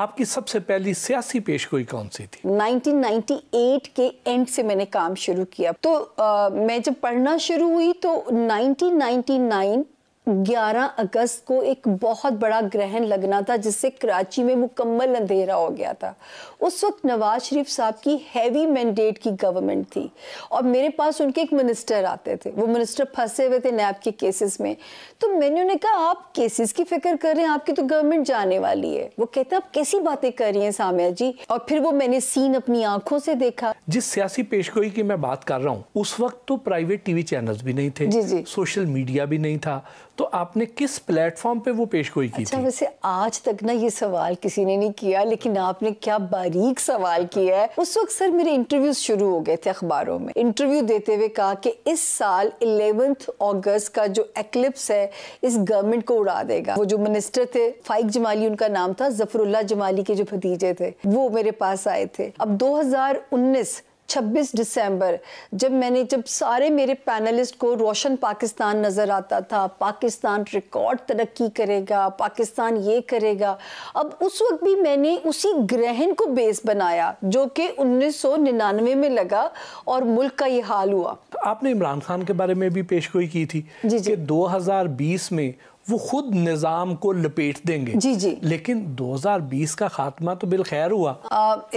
आपकी सबसे पहली सियासी पेश गोई कौन सी थी 1998 के एंड से मैंने काम शुरू किया तो आ, मैं जब पढ़ना शुरू हुई तो 1999 11 अगस्त को एक बहुत बड़ा ग्रहण लगना था जिससे कराची में मुकम्मल अंधेरा हो गया था उस वक्त नवाज शरीफ साहब की हैवी मैंडेट की गवर्नमेंट थी और मेरे पास उनके एक मिनिस्टर आते थे वो मिनिस्टर फंसे हुए थे नैब के केसेस में तो मैंने उन्हें कहा आप केसेस की फिक्र कर रहे हैं आपकी तो गवर्नमेंट जाने वाली है वो कहते हैं आप कैसी बातें कर रही हैं सामिया जी और फिर वो मैंने सीन अपनी आंखों से देखा जिस सियासी पेशगोई की मैं बात कर रहा हूँ उस वक्त तो प्राइवेट टीवी चैनल भी नहीं थे सोशल मीडिया भी नहीं था तो आपने किस प्लेटफॉर्म पे वो पेश गोई की अच्छा, थी? वैसे आज तक ना ये सवाल किसी ने नहीं किया लेकिन आपने क्या बारीक सवाल किया है उस वक्त सर मेरे इंटरव्यू शुरू हो गए थे अखबारों में इंटरव्यू देते हुए कहा कि इस साल इलेवेंथ अगस्त का जो एक्लिप्स है इस गवर्नमेंट को उड़ा देगा वो जो मिनिस्टर थे फाइक जमाली उनका नाम था जफरुल्ला जमाली के जो भतीजे थे वो मेरे पास आए थे अब दो 26 दिसंबर जब मैंने जब सारे मेरे पैनलिस्ट को रोशन पाकिस्तान नज़र आता था पाकिस्तान रिकॉर्ड तरक्की करेगा पाकिस्तान ये करेगा अब उस वक्त भी मैंने उसी ग्रहण को बेस बनाया जो कि 1999 में लगा और मुल्क का ये हाल हुआ आपने इमरान खान के बारे में भी पेशगोई की थी जी जी। कि में वो खुद निज़ाम को लपेट देंगे जी जी लेकिन 2020 का खात्मा तो बिल खैर हुआ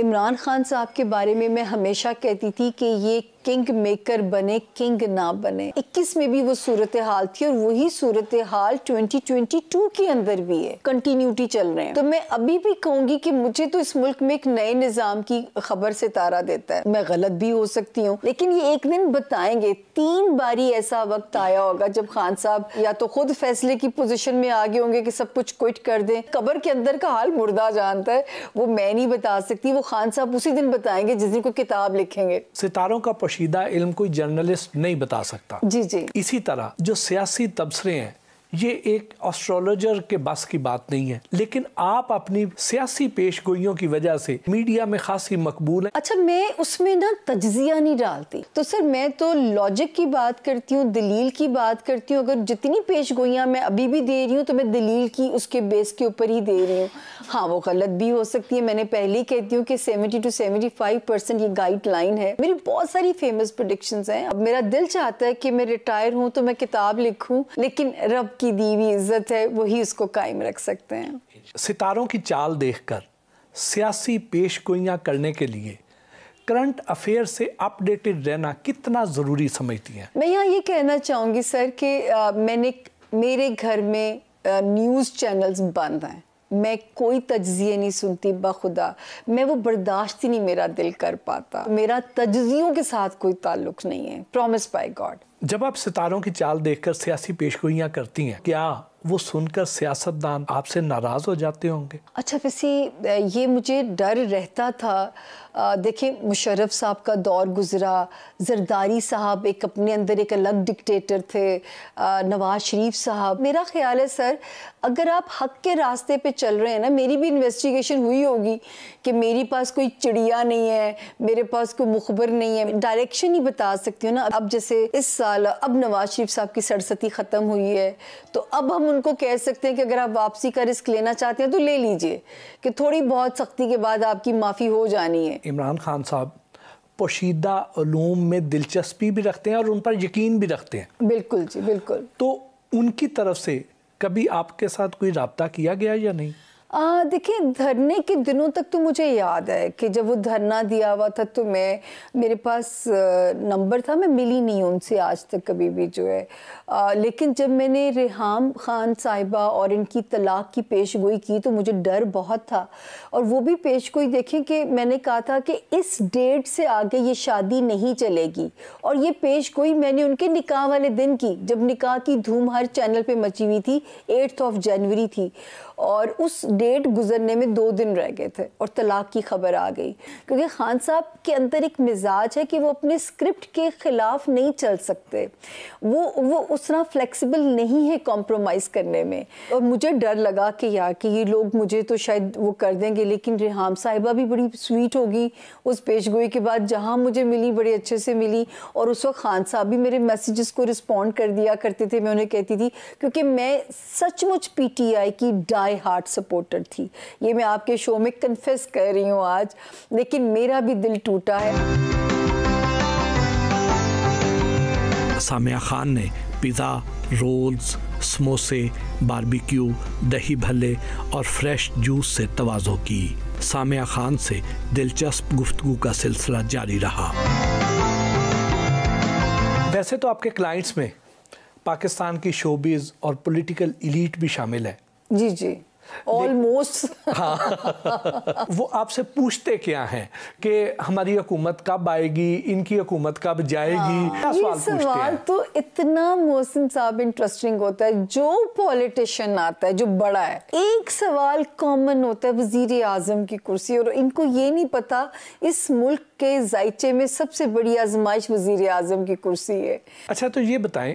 इमरान खान साहब के बारे में मैं हमेशा कहती थी कि ये किंग मेकर बने किंग ना बने 21 में भी वो सूरत हाल थी और वही सूरत हाल 2022 के अंदर भी है कंटिन्यूटी चल रहे हैं तो मैं अभी भी कहूंगी कि मुझे तो इस मुल्क में एक नए निज़ाम की खबर से तारा देता है मैं गलत भी हो सकती हूँ लेकिन ये एक दिन बताएंगे तीन बारी ऐसा वक्त आया होगा जब खान साहब या तो खुद फैसले की पोजिशन में आगे होंगे की सब कुछ क्विट कर दे कबर के अंदर का हाल मुर्दा जानता है वो मैं नहीं बता सकती वो खान साहब उसी दिन बताएंगे जिस दिन को किताब लिखेंगे सितारों का पोशीदा इल्म कोई जर्नलिस्ट नहीं बता सकता जी जी इसी तरह जो सियासी तबसरे हैं ये एक ऑस्ट्रोलॉजर के बस की बात नहीं है लेकिन आप अपनी सियासी पेश गोइयों की वजह से मीडिया में खासी मकबूल है अच्छा मैं उसमें ना तजिया नहीं डालती तो सर मैं तो लॉजिक की बात करती हूँ दलील की बात करती हूँ अगर जितनी पेश गोइयाँ मैं अभी भी दे रही हूँ तो मैं दलील की उसके बेस के ऊपर ही दे रही हूँ हाँ वो गलत भी हो सकती है मैंने पहले ही कहती हूँ कि seventy two seventy five percent ये गाइडलाइन है मेरी बहुत सारी फेमस प्रोडिक्शन हैं अब मेरा दिल चाहता है कि मैं रिटायर हूँ तो मैं किताब लिखूँ लेकिन रब की दीवी इज्जत है वही उसको कायम रख सकते हैं सितारों की चाल देखकर सियासी पेश गोइयाँ करने के लिए करंट अफेयर से अपडेटेड रहना कितना ज़रूरी समझती हैं मैं यहाँ ये कहना चाहूँगी सर कि मैंने मेरे घर में न्यूज़ चैनल्स बंद हैं मैं कोई तजिए नहीं सुनती बखुदा मैं वो बर्दाश्त ही नहीं मेरा दिल कर पाता मेरा तजियों के साथ कोई ताल्लुक नहीं है प्रॉमिस बाय गॉड जब आप सितारों की चाल देखकर सियासी पेशगोइयाँ करती हैं क्या वो सुनकर सियासतदान आपसे नाराज हो जाते होंगे अच्छा वैसे ये मुझे डर रहता था देखिए मुशर्रफ साहब का दौर गुजरा जरदारी साहब एक अपने अंदर एक अलग डिक्टेटर थे नवाज शरीफ साहब मेरा ख्याल है सर अगर आप हक के रास्ते पे चल रहे हैं ना मेरी भी इन्वेस्टिगेशन हुई होगी कि मेरे पास कोई चिड़िया नहीं है मेरे पास कोई मुखबर नहीं है डायरेक्शन ही बता सकती हूँ ना अब जैसे इस साल अब नवाज शरीफ साहब की सरसती ख़त्म हुई है तो अब हम उनको कह सकते हैं कि अगर आप वापसी का रिस्क लेना चाहते हैं तो ले लीजिए कि थोड़ी बहुत सख्ती के बाद आपकी माफ़ी हो जानी है इमरान खान साहब पोशीदा में दिलचस्पी भी रखते हैं और उन पर यकीन भी रखते हैं बिल्कुल जी बिल्कुल तो उनकी तरफ से कभी आपके साथ कोई रबता किया गया या नहीं देखिए धरने के दिनों तक तो मुझे याद है कि जब वो धरना दिया हुआ था तो मैं मेरे पास नंबर था मैं मिली नहीं उनसे आज तक कभी भी जो है आ, लेकिन जब मैंने रिहाम ख़ान साहिबा और इनकी तलाक की पेश गोई की तो मुझे डर बहुत था और वो भी पेश गोई देखें कि मैंने कहा था कि इस डेट से आगे ये शादी नहीं चलेगी और ये पेश गोई मैंने उनके निकाह वाले दिन की जब निकाह की धूम हर चैनल पर मची हुई थी एट्थ ऑफ जनवरी थी और उस डेट गुजरने में दो दिन रह गए थे और तलाक की खबर आ गई क्योंकि खान साहब के अंदर एक मिजाज है कि वो अपने स्क्रिप्ट के ख़िलाफ़ नहीं चल सकते वो वो उस तरह फ्लेक्सिबल नहीं है कॉम्प्रोमाइज़ करने में और मुझे डर लगा कि यार कि ये लोग मुझे तो शायद वो कर देंगे लेकिन रिहाम साहिबा भी बड़ी स्वीट होगी उस पेशगोई के बाद जहाँ मुझे मिली बड़े अच्छे से मिली और उस वक्त खान साहब भी मेरे मैसेजेस को रिस्पॉन्ड कर दिया करते थे मैं उन्हें कहती थी क्योंकि मैं सचमुच आई की डाल डाई हार्ट सपोर्टर थी ये मैं आपके शो में कन्फेस कर रही हूँ आज लेकिन मेरा भी दिल टूटा है सामिया खान ने पिज़्ज़ा रोल्स समोसे बारबेक्यू दही भल्ले और फ्रेश जूस से तोज़ो की सामिया खान से दिलचस्प गुफ्तु का सिलसिला जारी रहा वैसे तो आपके क्लाइंट्स में पाकिस्तान की शोबीज़ और पॉलिटिकल इलीट भी शामिल है जी जी ऑलमोस्ट हाँ वो आपसे पूछते क्या हैं कि हमारी हुकूमत कब आएगी इनकी हुकूमत कब जाएगी हाँ। सवाल, सवाल तो इतना मोहसिन साहब इंटरेस्टिंग होता है जो पॉलिटिशियन आता है जो बड़ा है एक सवाल कॉमन होता है वजीर आजम की कुर्सी और इनको ये नहीं पता इस मुल्क के जायचे में सबसे बड़ी आजमाइश वजीर आजम की कुर्सी है अच्छा तो ये बताएं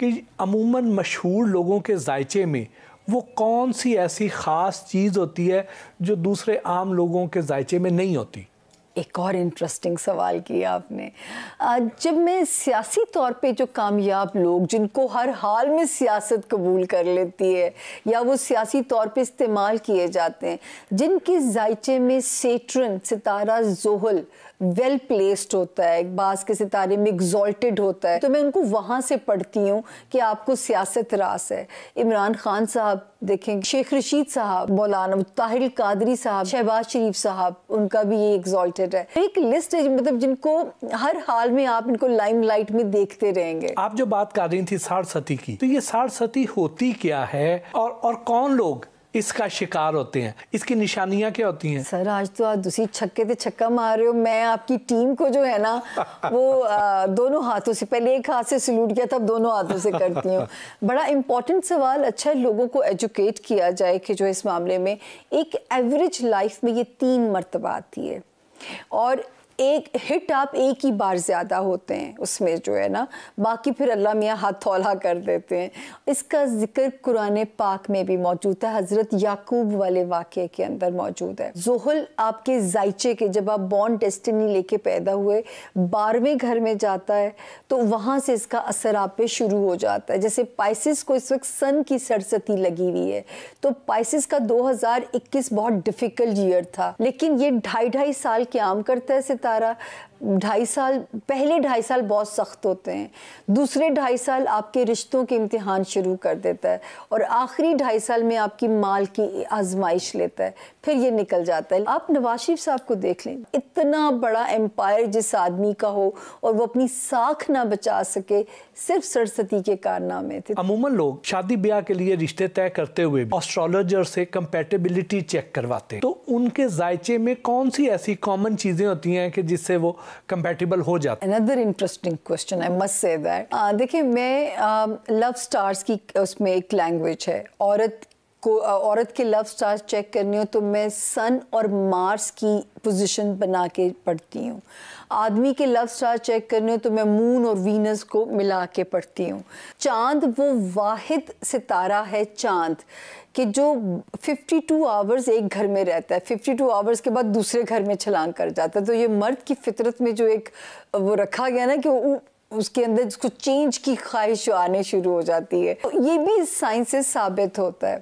कि अमूमन मशहूर लोगों के जायचे में वो कौन सी ऐसी ख़ास चीज़ होती है जो दूसरे आम लोगों के जायचे में नहीं होती एक और इंटरेस्टिंग सवाल किया आपने जब मैं सियासी तौर पे जो कामयाब लोग जिनको हर हाल में सियासत कबूल कर लेती है या वो सियासी तौर पे इस्तेमाल किए जाते हैं जिनके जायचे में सेट्रन सितारा जोहल वेल प्लेस्ड होता है बास के सितारे में एग्जॉल्टेड होता है तो मैं उनको वहाँ से पढ़ती हूँ कि आपको सियासत रास है इमरान खान साहब देखें शेख रशीद साहब मौलाना ताहिर कादरी साहब शहबाज शरीफ साहब उनका भी ये एग्जॉल्टेड है एक लिस्ट है मतलब जिनको हर हाल में आप इनको लाइम लाइट में देखते रहेंगे आप जो बात कर रही थी साठ सती की तो ये साठ सती होती क्या है और और कौन लोग इसका शिकार होते हैं इसकी निशानियां क्या होती हैं सर आज तो आप दूसरी छक्के से छक्का मार रहे हो मैं आपकी टीम को जो है ना वो आ, दोनों हाथों से पहले एक हाथ से सल्यूट किया था अब दोनों हाथों से करती हूँ बड़ा इंपॉर्टेंट सवाल अच्छा है लोगों को एजुकेट किया जाए कि जो इस मामले में एक एवरेज लाइफ में ये तीन मरतबा आती है और एक हिट आप एक ही बार ज़्यादा होते हैं उसमें जो है ना बाकी फिर अल्लाह मियाँ हाथ थौला कर देते हैं इसका जिक्र कुरान पाक में भी मौजूद है हज़रत याकूब वाले वाक़े के अंदर मौजूद है जोहल आपके जायचे के जब आप बॉन्ड डेस्टिनी लेके पैदा हुए बारहवें घर में जाता है तो वहाँ से इसका असर आप पे शुरू हो जाता है जैसे पाइसिस को इस वक्त सन की सरसती लगी हुई है तो पाइसिस का दो बहुत डिफ़िकल्ट ईयर था लेकिन ये ढाई ढाई साल क्याम करता है बता रहा ढाई साल पहले ढाई साल बहुत सख्त होते हैं दूसरे ढाई साल आपके रिश्तों के इम्तिहान शुरू कर देता है और आखिरी ढाई साल में आपकी माल की आजमाइश लेता है फिर ये निकल जाता है आप नवाज शरीफ साहब को देख लें इतना बड़ा एम्पायर जिस आदमी का हो और वो अपनी साख ना बचा सके सिर्फ सरस्वती के कारनामे थे अमूमन लोग शादी ब्याह के लिए रिश्ते तय करते हुए ऑस्ट्रोलॉजर से कंपेटेबिलिटी चेक करवाते तो उनके जायचे में कौन सी ऐसी कॉमन चीजें होती हैं कि जिससे वो कंपेटेबल हो जाते another interesting question I must say that देखिए मैं लव स्टार्स की उसमें एक लैंग्वेज है औरत को औरत के लव स्टार चेक करनी हो तो मैं सन और मार्स की पोजीशन बना के पढ़ती हूँ आदमी के लव स्टार चेक करने हो तो मैं मून और वीनस को मिला के पढ़ती हूँ चांद वो वाहिद सितारा है चांद कि जो 52 आवर्स एक घर में रहता है 52 आवर्स के बाद दूसरे घर में छलांग कर जाता है तो ये मर्द की फितरत में जो एक वो रखा गया ना कि वो उसके अंदर उसको चेंज की ख्वाहिश आने शुरू हो जाती है तो ये भी साइंस से साबित होता है